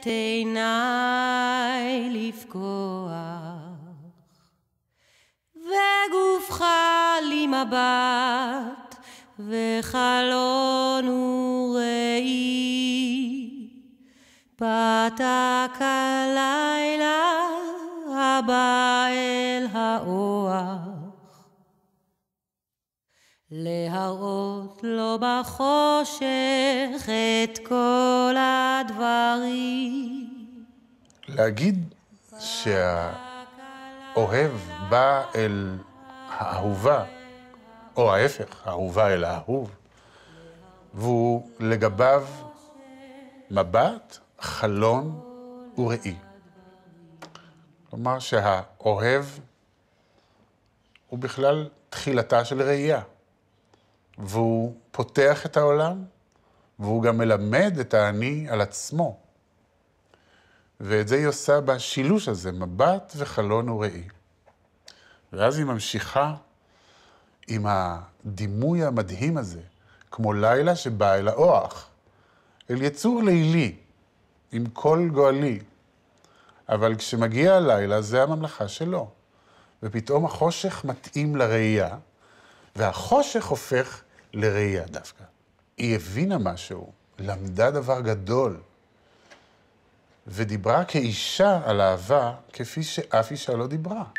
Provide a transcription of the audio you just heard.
את עיניי לפקוח, וגופך לי מבט, וחלון וראי, פתק הלילה הבא אל האוהר. להראות לו בחושך את כל הדברים. להגיד שהאוהב בא אל האהובה, או ההפך, האהובה אל האהוב, והוא לגביו מבט, חלון וראי. כלומר שהאוהב הוא בכלל תחילתה של ראייה. והוא פותח את העולם, והוא גם מלמד את האני על עצמו. ואת זה היא עושה בשילוש הזה, מבט וחלון וראי. ואז היא ממשיכה עם הדימוי המדהים הזה, כמו לילה שבא אל האוח, אל יצור לילי, עם קול גואלי. אבל כשמגיע הלילה, זה הממלכה שלו. ופתאום החושך מתאים לראייה, והחושך הופך לראייה דווקא. היא הבינה משהו, למדה דבר גדול, ודיברה כאישה על אהבה כפי שאף אישה לא דיברה.